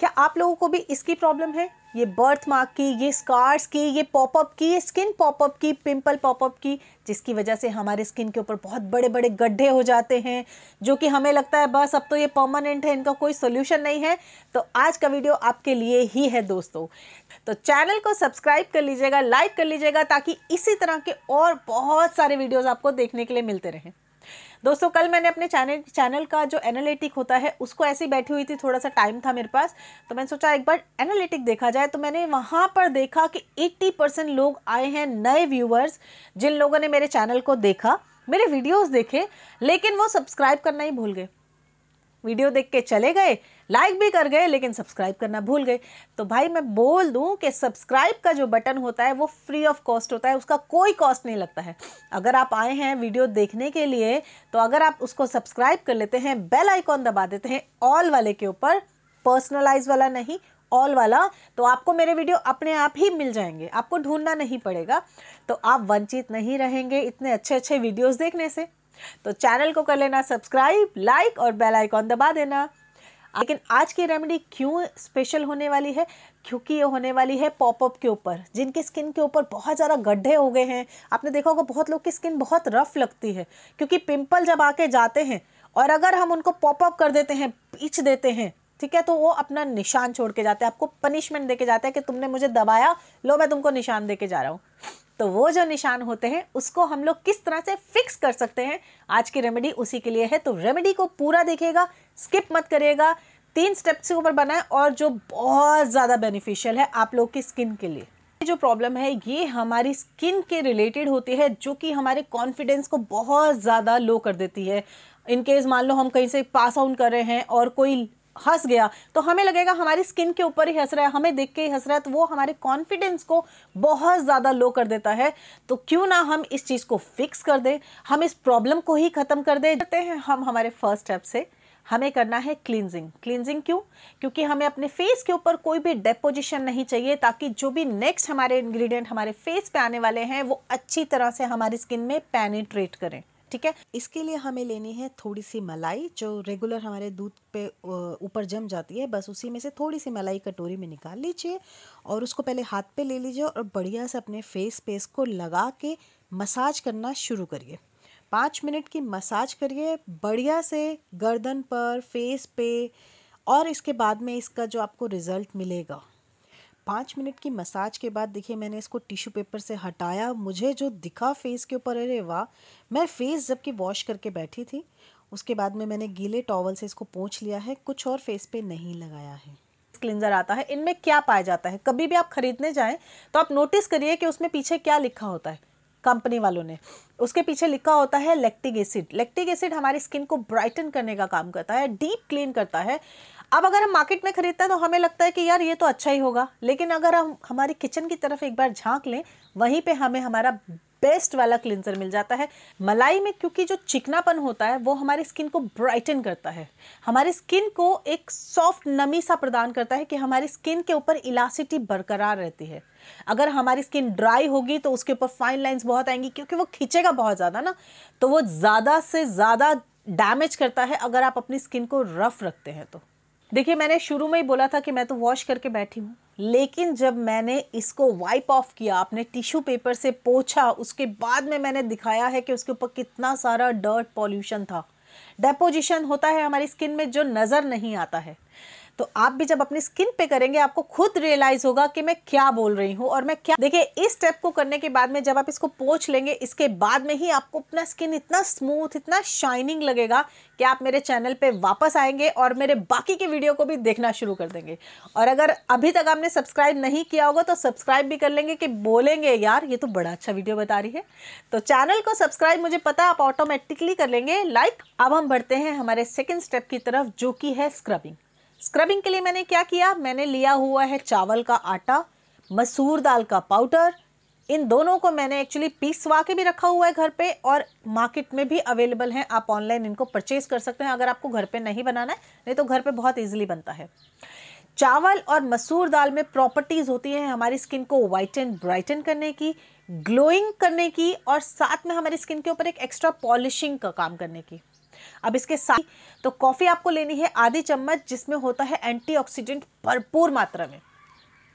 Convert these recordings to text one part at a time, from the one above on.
क्या आप लोगों को भी इसकी प्रॉब्लम है ये बर्थ मार्क की ये स्कार्स की ये पॉपअप की ये स्किन पॉपअप की पिंपल पॉपअप की जिसकी वजह से हमारे स्किन के ऊपर बहुत बड़े बड़े गड्ढे हो जाते हैं जो कि हमें लगता है बस अब तो ये परमानेंट है इनका कोई सोल्यूशन नहीं है तो आज का वीडियो आपके लिए ही है दोस्तों तो चैनल को सब्सक्राइब कर लीजिएगा लाइक कर लीजिएगा ताकि इसी तरह के और बहुत सारे वीडियोज़ आपको देखने के लिए मिलते रहें दोस्तों कल मैंने अपने चैनल चैनल का जो एनालिटिक होता है उसको ऐसी बैठी हुई थी थोड़ा सा टाइम था मेरे पास तो मैंने सोचा एक बार एनालिटिक देखा जाए तो मैंने वहाँ पर देखा कि एट्टी परसेंट लोग आए हैं नए व्यूवर्स जिन लोगों ने मेरे चैनल को देखा मेरे वीडियोज़ देखे लेकिन वो सब्सक्राइब करना ही भूल गए वीडियो देख के चले गए लाइक भी कर गए लेकिन सब्सक्राइब करना भूल गए तो भाई मैं बोल दूं कि सब्सक्राइब का जो बटन होता है वो फ्री ऑफ कॉस्ट होता है उसका कोई कॉस्ट नहीं लगता है अगर आप आए हैं वीडियो देखने के लिए तो अगर आप उसको सब्सक्राइब कर लेते हैं बेल आइकॉन दबा देते हैं ऑल वाले के ऊपर पर्सनलाइज वाला नहीं ऑल वाला तो आपको मेरे वीडियो अपने आप ही मिल जाएंगे आपको ढूंढना नहीं पड़ेगा तो आप वंचित नहीं रहेंगे इतने अच्छे अच्छे वीडियोस देखने से तो चैनल को कर लेना सब्सक्राइब लाइक और बेल आइकॉन दबा देना लेकिन आज की रेमेडी क्यों स्पेशल होने वाली है क्योंकि ये होने वाली है पॉपअप के ऊपर जिनकी स्किन के ऊपर बहुत ज़्यादा गड्ढे हो गए हैं आपने देखा होगा बहुत लोग की स्किन बहुत रफ लगती है क्योंकि पिंपल जब आके जाते हैं और अगर हम उनको पॉपअप कर देते हैं पीछ देते हैं ठीक है तो वो अपना निशान छोड़ के जाते हैं आपको पनिशमेंट दे जाते हैं कि तुमने मुझे दबाया लो मैं तुमको निशान दे जा रहा हूँ तो वो जो निशान होते हैं उसको हम लोग किस तरह से फिक्स कर सकते हैं आज की रेमेडी उसी के लिए है तो रेमेडी को पूरा देखेगा स्किप मत करेगा तीन स्टेप्स के ऊपर बनाए और जो बहुत ज़्यादा बेनिफिशियल है आप लोग की स्किन के लिए जो प्रॉब्लम है ये हमारी स्किन के रिलेटेड होती है जो कि हमारे कॉन्फिडेंस को बहुत ज़्यादा लो कर देती है इनकेस मान लो हम कहीं से पास आउट कर रहे हैं और कोई हंस गया तो हमें लगेगा हमारी स्किन के ऊपर ही हंस रहा है हमें देख के ही हंस रहा है तो वो हमारे कॉन्फिडेंस को बहुत ज़्यादा लो कर देता है तो क्यों ना हम इस चीज़ को फिक्स कर दें हम इस प्रॉब्लम को ही ख़त्म कर देते हैं हम हमारे फर्स्ट स्टेप से हमें करना है क्लिनजिंग क्लिनजिंग क्यों क्योंकि हमें अपने फेस के ऊपर कोई भी डेपोजिशन नहीं चाहिए ताकि जो भी नेक्स्ट हमारे इंग्रेडिएंट हमारे फेस पे आने वाले हैं वो अच्छी तरह से हमारी स्किन में पैनिट्रेट करें ठीक है इसके लिए हमें लेनी है थोड़ी सी मलाई जो रेगुलर हमारे दूध पे ऊपर जम जाती है बस उसी में से थोड़ी सी मलाई कटोरी में निकाल लीजिए और उसको पहले हाथ पे ले लीजिए और बढ़िया से अपने फेस पे इसको लगा के मसाज करना शुरू करिए पाँच मिनट की मसाज करिए बढ़िया से गर्दन पर फेस पे और इसके बाद में इसका जो आपको रिज़ल्ट मिलेगा पाँच मिनट की मसाज के बाद देखिए मैंने इसको टिश्यू पेपर से हटाया मुझे जो दिखा फेस के ऊपर अरे वाह मैं फेस जबकि वॉश करके बैठी थी उसके बाद में मैंने गीले टॉवल से इसको पोंछ लिया है कुछ और फेस पे नहीं लगाया है क्लिनजर आता है इनमें क्या पाया जाता है कभी भी आप खरीदने जाएं तो आप नोटिस करिए कि उसमें पीछे क्या लिखा होता है कंपनी वालों ने उसके पीछे लिखा होता है लेक्टिक एसिड लेक्टिक एसिड हमारी स्किन को ब्राइटन करने का काम करता है डीप क्लीन करता है अब अगर हम मार्केट में खरीदते हैं तो हमें लगता है कि यार ये तो अच्छा ही होगा लेकिन अगर हम हमारी किचन की तरफ एक बार झांक लें वहीं पे हमें हमारा बेस्ट वाला क्लिनजर मिल जाता है मलाई में क्योंकि जो चिकनापन होता है वो हमारी स्किन को ब्राइटन करता है हमारी स्किन को एक सॉफ्ट नमी सा प्रदान करता है कि हमारी स्किन के ऊपर इलासिटी बरकरार रहती है अगर हमारी स्किन ड्राई होगी तो उसके ऊपर फाइन लाइंस बहुत आएंगी क्योंकि वो खींचेगा बहुत ज़्यादा ना तो वो ज़्यादा से ज़्यादा डैमेज करता है अगर आप अपनी स्किन को रफ रखते हैं तो देखिए मैंने शुरू में ही बोला था कि मैं तो वॉश करके बैठी हूँ लेकिन जब मैंने इसको वाइप ऑफ किया आपने टिश्यू पेपर से पोछा उसके बाद में मैंने दिखाया है कि उसके ऊपर कितना सारा डर्ट पॉल्यूशन था डेपोजिशन होता है हमारी स्किन में जो नज़र नहीं आता है तो आप भी जब अपनी स्किन पे करेंगे आपको खुद रियलाइज होगा कि मैं क्या बोल रही हूँ और मैं क्या देखिए इस स्टेप को करने के बाद में जब आप इसको पोछ लेंगे इसके बाद में ही आपको अपना स्किन इतना स्मूथ इतना शाइनिंग लगेगा कि आप मेरे चैनल पे वापस आएंगे और मेरे बाकी के वीडियो को भी देखना शुरू कर देंगे और अगर अभी तक आपने सब्सक्राइब नहीं किया होगा तो सब्सक्राइब भी कर लेंगे कि बोलेंगे यार ये तो बड़ा अच्छा वीडियो बता रही है तो चैनल को सब्सक्राइब मुझे पता आप ऑटोमेटिकली कर लेंगे लाइक अब हम बढ़ते हैं हमारे सेकेंड स्टेप की तरफ जो कि है स्क्रबिंग स्क्रबिंग के लिए मैंने क्या किया मैंने लिया हुआ है चावल का आटा मसूर दाल का पाउडर इन दोनों को मैंने एक्चुअली पीसवा के भी रखा हुआ है घर पे और मार्केट में भी अवेलेबल हैं आप ऑनलाइन इनको परचेज़ कर सकते हैं अगर आपको घर पे नहीं बनाना है नहीं तो घर पे बहुत इजीली बनता है चावल और मसूर दाल में प्रॉपर्टीज़ होती हैं हमारी स्किन को वाइट एंड ब्राइटन करने की ग्लोइंग करने की और साथ में हमारी स्किन के ऊपर एक एक्स्ट्रा पॉलिशिंग का काम करने की अब इसके साथ तो कॉफ़ी आपको लेनी है आधी चम्मच जिसमें होता है एंटीऑक्सीडेंट भरपूर मात्रा में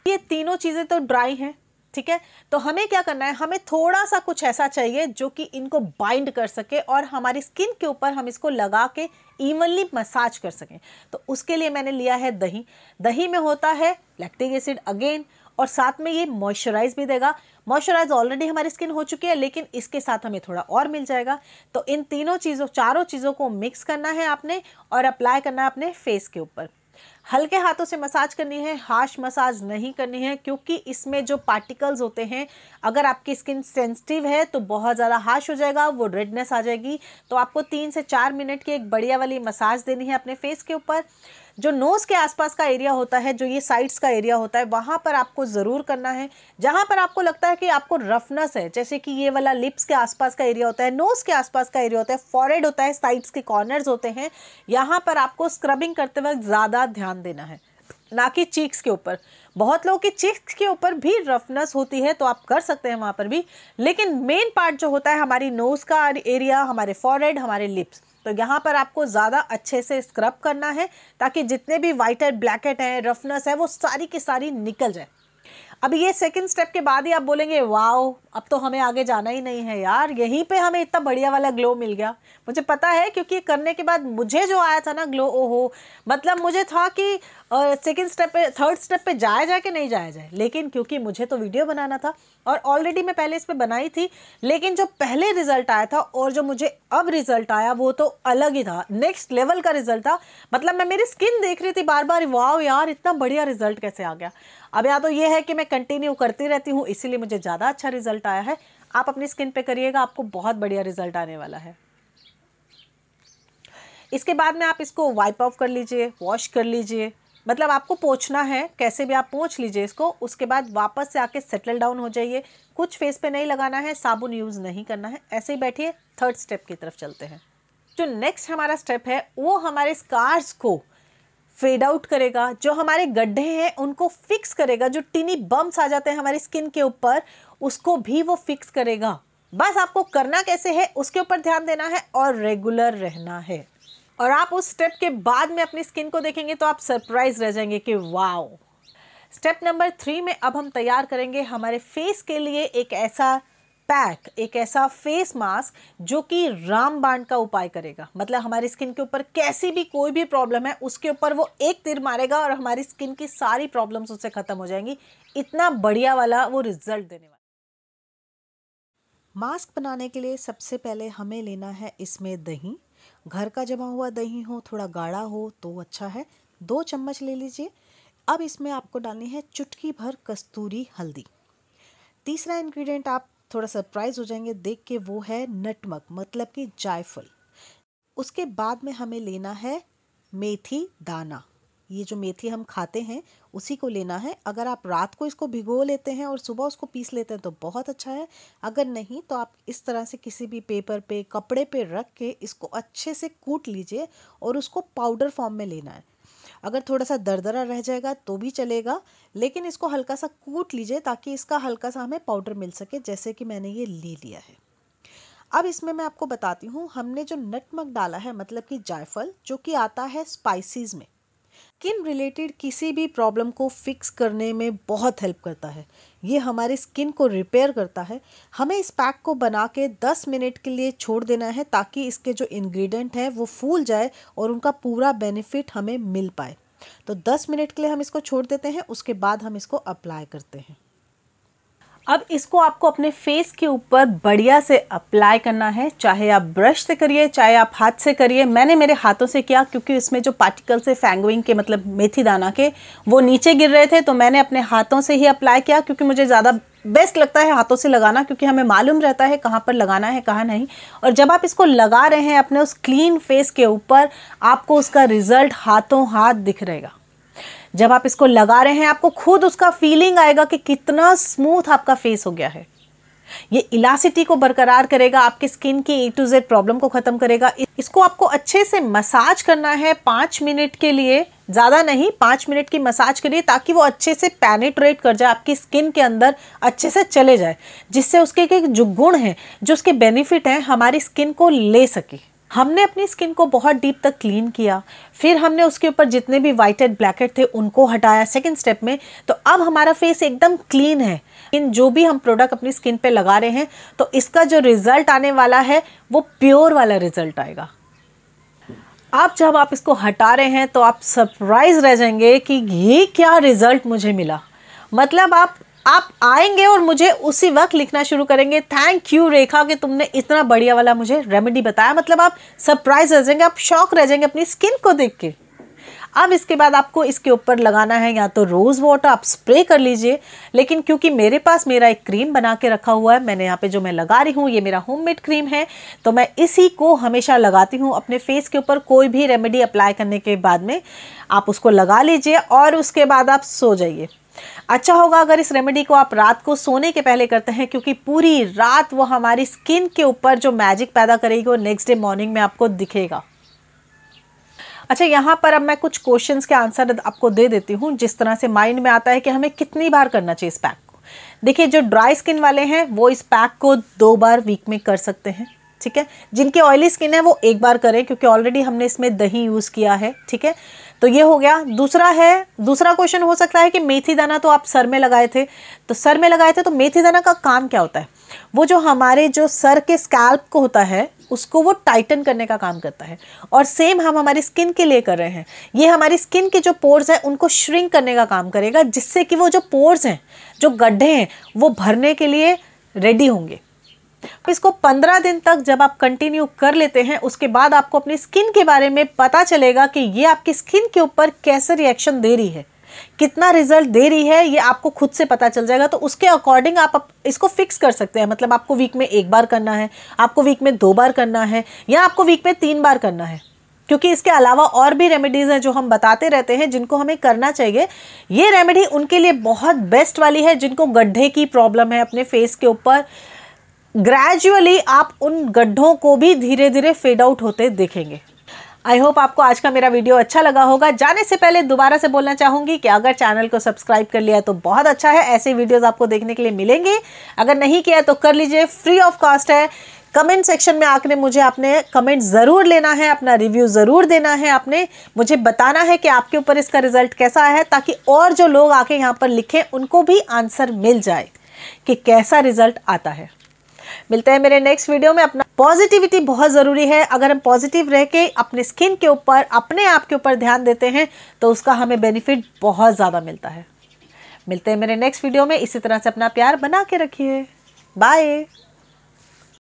ये तीनों चीज़ें तो ड्राई हैं ठीक है तो हमें क्या करना है हमें थोड़ा सा कुछ ऐसा चाहिए जो कि इनको बाइंड कर सके और हमारी स्किन के ऊपर हम इसको लगा के इवनली मसाज कर सकें तो उसके लिए मैंने लिया है दही दही में होता है लैक्टिक एसिड अगेन और साथ में ये मॉइस्चराइज भी देगा मॉइस्चराइज ऑलरेडी हमारी स्किन हो चुकी है लेकिन इसके साथ हमें थोड़ा और मिल जाएगा तो इन तीनों चीज़ों चारों चीज़ों को मिक्स करना है आपने और अप्लाई करना है अपने फेस के ऊपर हल्के हाथों से मसाज करनी है हार्श मसाज नहीं करनी है क्योंकि इसमें जो पार्टिकल्स होते हैं अगर आपकी स्किन सेंसिटिव है तो बहुत ज़्यादा हार्श हो जाएगा वो रेडनेस आ जाएगी तो आपको तीन से चार मिनट की एक बढ़िया वाली मसाज देनी है अपने फेस के ऊपर जो नोज़ के आसपास का एरिया होता है जो ये साइड्स का एरिया होता है वहाँ पर आपको ज़रूर करना है जहाँ पर आपको लगता है कि आपको रफनेस है जैसे कि ये वाला लिप्स के आसपास का एरिया होता है नोज़ के आसपास का एरिया होता है फॉरेड होता है साइड्स के कॉर्नर्स होते हैं यहाँ पर आपको स्क्रबिंग करते वक्त ज़्यादा ध्यान देना है ना कि चीक्स के ऊपर बहुत लोगों की चीक्स के ऊपर भी रफनेस होती है तो आप कर सकते हैं वहाँ पर भी लेकिन मेन पार्ट जो होता है हमारी नोज़ का एरिया हमारे फॉरेड हमारे लिप्स तो यहाँ पर आपको ज़्यादा अच्छे से स्क्रब करना है ताकि जितने भी वाइट ब्लैकेट हैं रफनेस है वो सारी की सारी निकल जाए अब ये सेकंड स्टेप के बाद ही आप बोलेंगे वाओ अब तो हमें आगे जाना ही नहीं है यार यहीं पे हमें इतना बढ़िया वाला ग्लो मिल गया मुझे पता है क्योंकि करने के बाद मुझे जो आया था ना ग्लो ओहो मतलब मुझे था कि सेकेंड स्टेप पे थर्ड स्टेप पे जाया जाए कि नहीं जाया जाए लेकिन क्योंकि मुझे तो वीडियो बनाना था और ऑलरेडी मैं पहले इस पर बनाई थी लेकिन जो पहले रिजल्ट आया था और जो मुझे अब रिजल्ट आया वो तो अलग ही था नेक्स्ट लेवल का रिजल्ट था मतलब मैं मेरी स्किन देख रही थी बार बार वाह यार इतना बढ़िया रिजल्ट कैसे आ गया अब या तो ये है कि मैं कंटिन्यू करती रहती हूँ इसीलिए मुझे ज़्यादा अच्छा रिजल्ट आया है आप अपनी स्किन पे करिएगा आपको बहुत बढ़िया रिजल्ट आने वाला है इसके बाद में आप इसको वाइप ऑफ कर लीजिए वॉश कर लीजिए मतलब आपको पोछना है कैसे भी आप पोछ लीजिए इसको उसके बाद वापस से आके सेटल डाउन हो जाइए कुछ फेस पे नहीं लगाना है साबुन यूज़ नहीं करना है ऐसे ही बैठिए थर्ड स्टेप की तरफ चलते हैं जो नेक्स्ट हमारा स्टेप है वो हमारे स्कार्स को फेड आउट करेगा जो हमारे गड्ढे हैं उनको फिक्स करेगा जो टिनी बम्स आ जाते हैं हमारी स्किन के ऊपर उसको भी वो फिक्स करेगा बस आपको करना कैसे है उसके ऊपर ध्यान देना है और रेगुलर रहना है और आप उस स्टेप के बाद में अपनी स्किन को देखेंगे तो आप सरप्राइज रह जाएंगे कि वाओ स्टेप नंबर थ्री में अब हम तैयार करेंगे हमारे फेस के लिए एक ऐसा पैक एक ऐसा फेस मास्क जो कि रामबाण का उपाय करेगा मतलब हमारी स्किन के ऊपर कैसी भी कोई भी प्रॉब्लम है उसके ऊपर वो एक तिर मारेगा और हमारी स्किन की सारी प्रॉब्लम्स उससे ख़त्म हो जाएंगी इतना बढ़िया वाला वो रिजल्ट देने वाला मास्क बनाने के लिए सबसे पहले हमें लेना है इसमें दही घर का जमा हुआ दही हो थोड़ा गाढ़ा हो तो अच्छा है दो चम्मच ले लीजिए अब इसमें आपको डालनी है चुटकी भर कस्तूरी हल्दी तीसरा इंग्रेडिएंट आप थोड़ा सरप्राइज हो जाएंगे देख के वो है नटमक मतलब कि जायफल उसके बाद में हमें लेना है मेथी दाना ये जो मेथी हम खाते हैं उसी को लेना है अगर आप रात को इसको भिगो लेते हैं और सुबह उसको पीस लेते हैं तो बहुत अच्छा है अगर नहीं तो आप इस तरह से किसी भी पेपर पे कपड़े पे रख के इसको अच्छे से कूट लीजिए और उसको पाउडर फॉर्म में लेना है अगर थोड़ा सा दरदरा रह जाएगा तो भी चलेगा लेकिन इसको हल्का सा कूट लीजिए ताकि इसका हल्का सा हमें पाउडर मिल सके जैसे कि मैंने ये ले लिया है अब इसमें मैं आपको बताती हूँ हमने जो नटमक डाला है मतलब कि जायफल जो कि आता है स्पाइसीज में स्किन रिलेटेड किसी भी प्रॉब्लम को फिक्स करने में बहुत हेल्प करता है ये हमारी स्किन को रिपेयर करता है हमें इस पैक को बना के 10 मिनट के लिए छोड़ देना है ताकि इसके जो इंग्रेडिएंट हैं वो फूल जाए और उनका पूरा बेनिफिट हमें मिल पाए तो 10 मिनट के लिए हम इसको छोड़ देते हैं उसके बाद हम इसको अप्लाई करते हैं अब इसको आपको अपने फेस के ऊपर बढ़िया से अप्लाई करना है चाहे आप ब्रश से करिए चाहे आप हाथ से करिए मैंने मेरे हाथों से किया क्योंकि इसमें जो पार्टिकल्स है फैंगविंग के मतलब मेथी दाना के वो नीचे गिर रहे थे तो मैंने अपने हाथों से ही अप्लाई किया क्योंकि मुझे ज़्यादा बेस्ट लगता है हाथों से लगाना क्योंकि हमें मालूम रहता है कहाँ पर लगाना है कहाँ नहीं और जब आप इसको लगा रहे हैं अपने उस क्लीन फेस के ऊपर आपको उसका रिज़ल्ट हाथों हाथ दिख रहेगा जब आप इसको लगा रहे हैं आपको खुद उसका फीलिंग आएगा कि कितना स्मूथ आपका फेस हो गया है ये इलासिटी को बरकरार करेगा आपके स्किन की ए टू जेड प्रॉब्लम को ख़त्म करेगा इसको आपको अच्छे से मसाज करना है पाँच मिनट के लिए ज़्यादा नहीं पाँच मिनट की मसाज के लिए ताकि वो अच्छे से पैनिट्रेट कर जाए आपकी स्किन के अंदर अच्छे से चले जाए जिससे उसके जो गुण हैं जो उसके बेनिफिट हैं हमारी स्किन को ले सके हमने अपनी स्किन को बहुत डीप तक क्लीन किया फिर हमने उसके ऊपर जितने भी वाइट एंड ब्लैकेट थे उनको हटाया सेकेंड स्टेप में तो अब हमारा फेस एकदम क्लीन है इन जो भी हम प्रोडक्ट अपनी स्किन पे लगा रहे हैं तो इसका जो रिज़ल्ट आने वाला है वो प्योर वाला रिज़ल्ट आएगा आप जब आप इसको हटा रहे हैं तो आप सरप्राइज रह जाएंगे कि ये क्या रिज़ल्ट मुझे मिला मतलब आप आप आएंगे और मुझे उसी वक्त लिखना शुरू करेंगे थैंक यू रेखा कि तुमने इतना बढ़िया वाला मुझे रेमेडी बताया मतलब आप सरप्राइज रह जाएंगे आप शॉक रह जाएंगे अपनी स्किन को देख के अब इसके बाद आपको इसके ऊपर लगाना है या तो रोज़ वाटर आप स्प्रे कर लीजिए लेकिन क्योंकि मेरे पास मेरा एक क्रीम बना के रखा हुआ है मैंने यहाँ पे जो मैं लगा रही हूँ ये मेरा होममेड क्रीम है तो मैं इसी को हमेशा लगाती हूँ अपने फेस के ऊपर कोई भी रेमेडी अप्लाई करने के बाद में आप उसको लगा लीजिए और उसके बाद आप सो जाइए अच्छा होगा अगर इस रेमेडी को आप रात को सोने के पहले करते हैं क्योंकि पूरी रात वो हमारी स्किन के ऊपर जो मैजिक पैदा करेगी वो नेक्स्ट डे मॉर्निंग में आपको दिखेगा अच्छा यहाँ पर अब मैं कुछ क्वेश्चंस के आंसर आपको दे देती हूँ जिस तरह से माइंड में आता है कि हमें कितनी बार करना चाहिए इस पैक को देखिए जो ड्राई स्किन वाले हैं वो इस पैक को दो बार वीक में कर सकते हैं ठीक है जिनकी ऑयली स्किन है वो एक बार करें क्योंकि ऑलरेडी हमने इसमें दही यूज़ किया है ठीक है तो ये हो गया दूसरा है दूसरा क्वेश्चन हो सकता है कि मेथी दाना तो आप सर में लगाए थे तो सर में लगाए थे तो मेथी दाना का काम क्या होता है वो जो हमारे जो सर के स्कैल्प को होता है उसको वो टाइटन करने का काम करता है और सेम हम हमारी स्किन के लिए कर रहे हैं ये हमारी स्किन के जो पोर्स हैं उनको श्रिंक करने का काम करेगा जिससे कि वो जो पोर्स हैं जो गड्ढे हैं वो भरने के लिए रेडी होंगे इसको 15 दिन तक जब आप कंटिन्यू कर लेते हैं उसके बाद आपको अपनी स्किन के बारे में पता चलेगा कि ये आपकी स्किन के ऊपर कैसे रिएक्शन दे रही है कितना रिजल्ट दे रही है ये आपको खुद से पता चल जाएगा तो उसके अकॉर्डिंग आप इसको फिक्स कर सकते हैं मतलब आपको वीक में एक बार करना है आपको वीक में दो बार करना है या आपको वीक में तीन बार करना है क्योंकि इसके अलावा और भी रेमेडीज़ हैं जो हम बताते रहते हैं जिनको हमें करना चाहिए ये रेमेडी उनके लिए बहुत बेस्ट वाली है जिनको गड्ढे की प्रॉब्लम है अपने फेस के ऊपर ग्रेजुअली आप उन गड्ढों को भी धीरे धीरे फेड आउट होते देखेंगे आई होप आपको आज का मेरा वीडियो अच्छा लगा होगा जाने से पहले दोबारा से बोलना चाहूंगी कि अगर चैनल को सब्सक्राइब कर लिया तो बहुत अच्छा है ऐसे वीडियोस आपको देखने के लिए मिलेंगे अगर नहीं किया तो कर लीजिए फ्री ऑफ कॉस्ट है कमेंट सेक्शन में आकर मुझे आपने कमेंट ज़रूर लेना है अपना रिव्यू ज़रूर देना है आपने मुझे बताना है कि आपके ऊपर इसका रिजल्ट कैसा है ताकि और जो लोग आके यहाँ पर लिखें उनको भी आंसर मिल जाए कि कैसा रिजल्ट आता है मिलते हैं मेरे नेक्स्ट वीडियो में अपना पॉजिटिविटी बहुत ज़रूरी है अगर हम पॉजिटिव रह के अपने स्किन के ऊपर अपने आप के ऊपर ध्यान देते हैं तो उसका हमें बेनिफिट बहुत ज़्यादा मिलता है मिलते हैं मेरे नेक्स्ट वीडियो में इसी तरह से अपना प्यार बना के रखिए बाय